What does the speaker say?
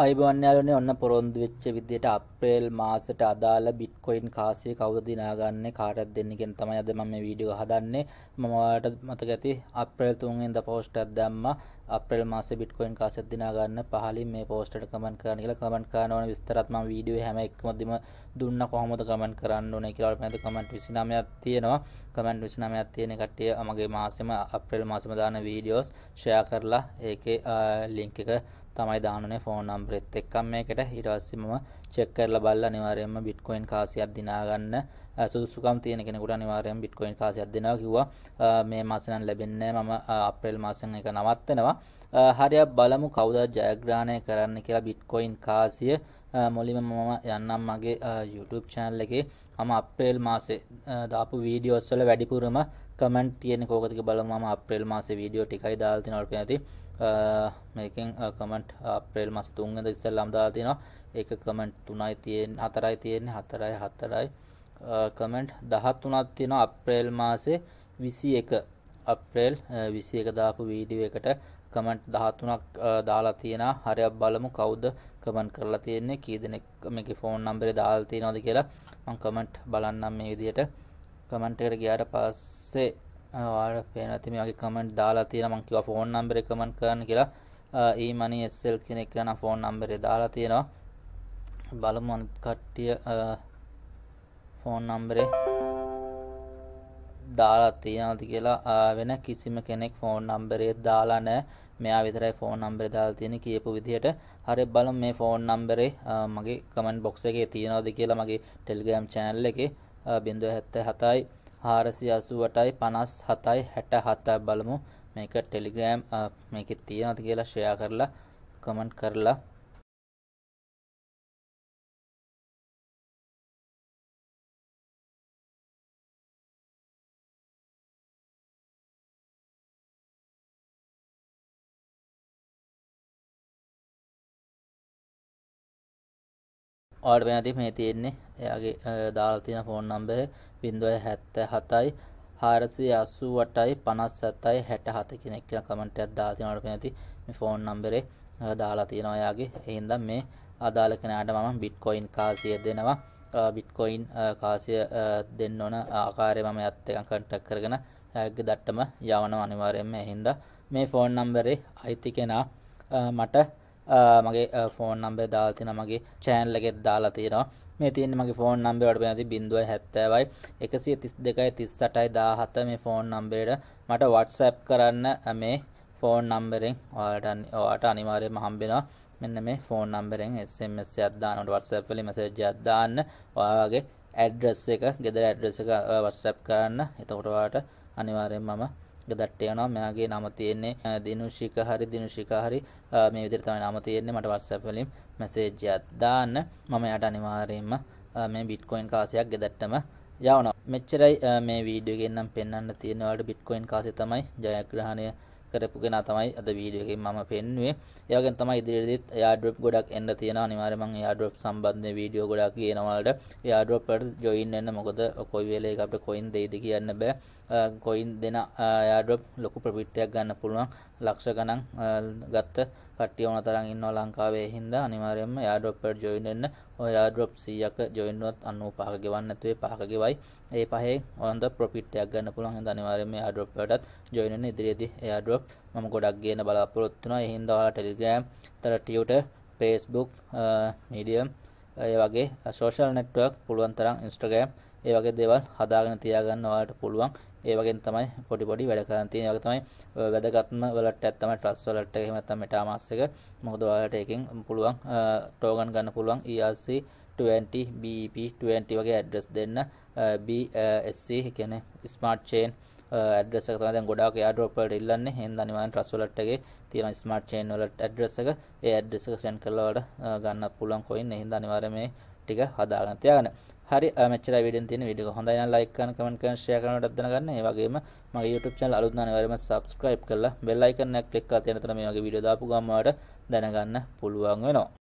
අයිබවන්යාලනේ ඔන්න පොරොන්දු වෙච්ච විදියට අප්‍රේල් මාසට අදාළ බිට්කොයින් කාසිය කවුද දිනාගන්නේ කාටද දෙන්නේ කියන තමයි අද මම මේ වීඩියෝ හදන්නේ මම ඔයාලට මතක ඇති අප්‍රේල් 3 වෙනිදා පෝස්ට් එකක් දැම්මා අප්‍රේල් මාසේ බිට්කොයින් කාසියක් දිනාගන්න පහලින් මේ පෝස්ට් එකට කමෙන්ට් කරන්න කියලා කමෙන්ට් කරන ඕන විස්තරත් මම වීඩියෝ හැම එකමදීම දුන්න කොහොමද කමෙන්ට් කරන්න ඕනේ කියලා මම කමෙන්ට් 29ක් තියෙනවා කමෙන්ට් 29ක් තියෙන කට්ටිය මගේ මාසෙම අප්‍රේල් මාසෙම දාන වීඩියෝස් ෂෙයා කරලා ඒකේ ලින්ක් එක තමයි දානනේ ෆෝන් නම්බරෙත් එක්කම මේකට ඊට පස්සේ මම චෙක් කරලා බලලා අනිවාර්යයෙන්ම bitcoin කාසියක් දිනා ගන්න සුදුසුකම් තියෙන කෙනෙකුට අනිවාර්යයෙන් bitcoin කාසියක් දෙනවා කිව්වා මේ මාසේ නම් ලැබෙන්නේ මම අප්‍රේල් මාසෙන් එක නවත්තනවා හරියක් බලමු කවුද ජයග්‍රහණය කරන්න කියලා bitcoin කාසිය මොලිම මම යන්නම් මගේ YouTube channel එකේ මම අප්‍රේල් මාසේ දාපු වීඩියෝස් වල වැඩිපුරම කමෙන්ට් තියෙන කෝකතික බල ම අප්‍රේල් මාස වීඩියෝ ටිකයි දාල්ති නොට නැති මේකින් කමෙන්ට් අප්‍රේල් මස් තුන්ගද ඉස්සල්ලම් දාතිනවා ඒක කමෙන්ට් තුනයි තියෙන් හතරයි තියෙන්නේ හතරයි හතරයි කමෙන්ට් දහත් වනත් තියෙන අප්‍රේල් මාසේ විසි එක අප්‍රේල් විසි එක දාපු වීඩිය එකට කමෙන්ට් දහත්තුනක් දාලා තියෙන හරයක් බලමු කවුද කමෙන්ට් කරලා තියෙන්නේ කී දෙනෙක් මේකේ ෆෝන් නම්බරේ දාලා තියෙනවද කියලා මම කමෙන්ට් බලන්නම් මේ විදිහට කමෙන්ට් එකට ගියාට පස්සේ ඔයාලට පේනවා ඇති මේ වගේ කමෙන්ට් දාලා තියෙනවා මම කිව්වා ෆෝන් නම්බරේ කමෙන්ට් කරන්න කියලා e money sl කෙනෙක් කරන ෆෝන් නම්බරේ දාලා තියෙනවා බලමු අනිත් කට්ටිය ෆෝන් නම්බරේ දාලා තියෙනවද කියලා වෙන කිසිම කෙනෙක් ෆෝන් නම්බරේ දාලා නැහැ මෙයා විතරයි ෆෝන් නම්බරේ දාලා තියෙන්නේ කියපු විදිහට හරි බලමු මේ ෆෝන් නම්බරේ මගේ කමෙන්ට් බොක්ස් එකේ තියෙනවද කියලා මගේ Telegram channel එකේ බිඳුව හැත්ත හතයි හාරසි අසුවටයි පනස් හතයි හැට හතා බලමු මේක ටෙලිග්‍රෑම් මේක තියනති කියලා ශ්‍රයා කරලා කමන්ට් කරලා ඔයාට වෙනති මේ තියෙන්නේ එයාගේ දාලතින ෆෝන් නම්බර බින්දුවයි හැත්ත හතයි හාරසි අස්සුවටයි පනස් ඇත්තයි හැට හත කෙනෙක් කියෙන කමටයක් දාතිනට පැති මේ ෆෝන් නම්බරේ දාලා තියෙනවා ඔයාගේ එහින්දම් මේ අදාළ කෙනාට මම බිට්කොයින් කාසිය දෙනවා බිට්කොයින් කාසිය දෙන්න ඕන ආකාරය මම ඇත්ත එකන් කටක් කරගෙන ඇග දට්ටම යවන අනිවාරයෙන්ම එහින්ද මේ ෆෝන් නම්බරේ අයිති කෙනා මට මගේ ෆෝන් නම්බේ දාල්තින මගේ චෑන්ලගෙත් දාලා තියෙනවා මේ තියෙන මගේ ෆෝන් නම්බේවට පැති බිඳුව හැත්තවයි එකසිය තිස් දෙකයි තිස්සටයි දාහත මේ ෆෝන් නම්බේට මට වටසැප් කරන්න මේ ෆෝන් නම්බරෙන් ඔයාට ඔයාට අනිවාර්යයෙන්ම හම්බෙනවා මෙන්න මේ ෆෝන් නම්බරෙන් SMS එකක් දානකොට WhatsApp වලින් මැසේජ් එකක් දාන්න ඔයාගේ ඇඩ්‍රස් එක ගෙදර ඇඩ්‍රස් එක WhatsApp කරන්න එතකොට ඔයාට අනිවාර්යයෙන්ම මම දට්ට යනවා මෙයාගේ නම තියෙන්නේ දිනුෂික හරි දිනුෂික හරි මේ විදිහට තමයි නම තියෙන්නේ මට WhatsApp වලින් මැසේජ් එකක් දාන්න මම යාට අනිවාර්යයෙන්ම මේ Bitcoin කාසයක් ගෙදරටම යවනවා මෙච්චරයි මේ වීඩියෝ එකෙන් නම් පෙන්වන්න තියෙන ඔයාලට Bitcoin කාසය තමයි ජයග්‍රහණය කරපු කෙනා තමයි අද වීඩියෝ එකෙන් මම පෙන්වුවේ. ඒ වගේම තමයි ඉදිරියේදීත් airdrop ගොඩක් එන්න තියෙනවා. අනිවාර්යයෙන් මම airdrop සම්බන්ධ වීඩියෝ ගොඩක් කියනවාලට ඒ airdrop වලට join වෙන්න මොකද කොයි වෙලේක අපිට coin දෙයිද කියන්න බෑ. coin දෙන airdrop ලොකු profit එකක් ගන්න පුළුවන්. ලක්ෂ ගණන් ගත්ත කට්ටිය ඕන තරම් ඉන්නවා ලංකාවේ හින්දා අනිවාර්යයෙන්ම airdrop එකට join වෙන්න ඔය airdrop 100ක join වුණත් 95ක ගෙවන්න නැතුවේ 5ක ගෙවයි ඒ පහේ ඔයන්ද profit එකක් ගන්න පුළුවන් හින්දා අනිවාර්යයෙන්ම airdrop එකටත් join වෙන්න ඉදිරියේදී airdrop මම ගොඩක් ගේන බලාපොරොත්තු වෙනවා ඒ හින්දා ඔයාලා Telegram, Twitter, Facebook, Medium ඒ වගේ social network පුළුවන් තරම් Instagram ඒ වගේ දේවල් හදාගෙන තියාගන්න ඔයාලට පුළුවන් ඒ වගේ තමයි පොඩි පොඩි වැඩ කරන්න තියෙන්නේ. ඒක තමයි වැදගත්ම වලට් එකක් තමයි ට්‍රස් වලට් එක. එහෙම නැත්නම් මෙටාමාස් එක. මොකද ඔයාලට එකෙන් පුළුවන් ටෝගන් ගන්න පුළුවන් ERC 20 BEP 20 වගේ ඇඩ්‍රස් දෙන්න BSC කියන්නේ ස්මාර්ට් චේන් ඇඩ්‍රස් එක තමයි දැන් ගොඩාක් airdrop වලට ඉල්ලන්නේ. එහෙනම් අනිවාර්යෙන් ට්‍රස් වලට් එකේ තියෙන ස්මාර්ට් චේන් වලට ඇඩ්‍රස් එක ඒ ඇඩ්‍රස් එක සෙන්ඩ් කරලා වලට ගන්න පුළුවන් coin. එහෙනම් අනිවාර්යෙන් මේ ටික හදාගන්න තියාගන්න. හරි මෙච්චර වීඩියෝ තියෙන වීඩියෝ එක හොඳයි නම් ලයික් කරන්න කමෙන්ට් කරන්න ෂෙයා කරනටත් දැනගන්න. ඒ වගේම මගේ YouTube channel අලුත් නම් අනිවාර්යයෙන්ම subscribe කරලා bell icon එක click කරලා තියෙන තුන මේ වගේ වීඩියෝ දාපු ගමන් වලට දැනගන්න පුළුවන් වෙනවා.